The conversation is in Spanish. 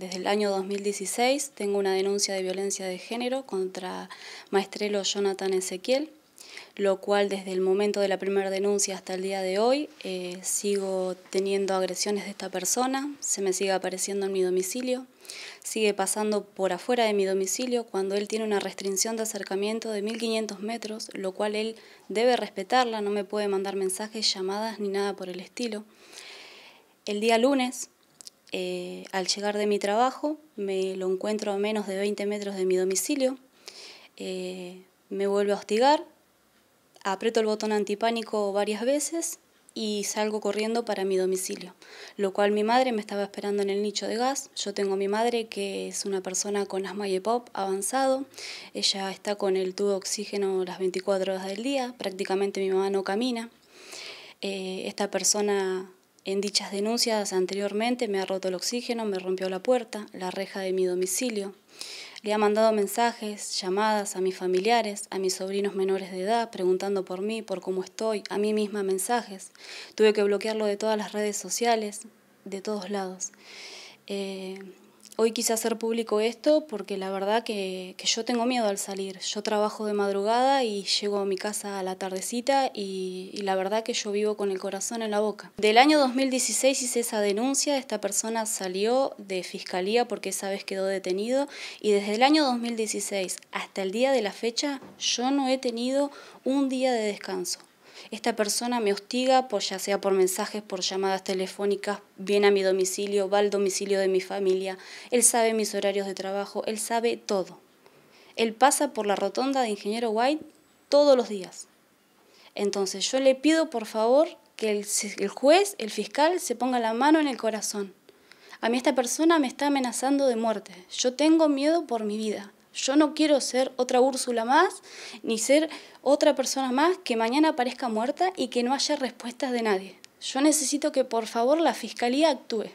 Desde el año 2016 tengo una denuncia de violencia de género contra maestrelo Jonathan Ezequiel, lo cual desde el momento de la primera denuncia hasta el día de hoy eh, sigo teniendo agresiones de esta persona, se me sigue apareciendo en mi domicilio, sigue pasando por afuera de mi domicilio cuando él tiene una restricción de acercamiento de 1500 metros, lo cual él debe respetarla, no me puede mandar mensajes, llamadas ni nada por el estilo. El día lunes eh, al llegar de mi trabajo me lo encuentro a menos de 20 metros de mi domicilio. Eh, me vuelve a hostigar, aprieto el botón antipánico varias veces y salgo corriendo para mi domicilio, lo cual mi madre me estaba esperando en el nicho de gas. Yo tengo a mi madre que es una persona con asma y pop avanzado. Ella está con el tubo de oxígeno las 24 horas del día, prácticamente mi mamá no camina. Eh, esta persona en dichas denuncias anteriormente me ha roto el oxígeno, me rompió la puerta, la reja de mi domicilio. Le ha mandado mensajes, llamadas a mis familiares, a mis sobrinos menores de edad, preguntando por mí, por cómo estoy, a mí misma mensajes. Tuve que bloquearlo de todas las redes sociales, de todos lados. Eh, hoy quise hacer público esto porque la verdad que, que, yo tengo miedo al salir. Yo trabajo de madrugada y llego a mi casa a la tardecita y, y, la verdad que yo vivo con el corazón en la boca. Del año 2016 hice esa denuncia, esta persona salió de fiscalía porque esa vez quedó detenido y desde el año 2016 hasta el día de la fecha yo no he tenido un día de descanso. Esta persona me hostiga, por, ya sea por mensajes, por llamadas telefónicas, viene a mi domicilio, va al domicilio de mi familia, él sabe mis horarios de trabajo, él sabe todo. Él pasa por la rotonda de Ingeniero White todos los días. Entonces yo le pido por favor que el juez, el fiscal, se ponga la mano en el corazón. A mí esta persona me está amenazando de muerte. Yo tengo miedo por mi vida. Yo no quiero ser otra Úrsula más, ni ser otra persona más que mañana aparezca muerta y que no haya respuestas de nadie. Yo necesito que por favor la Fiscalía actúe.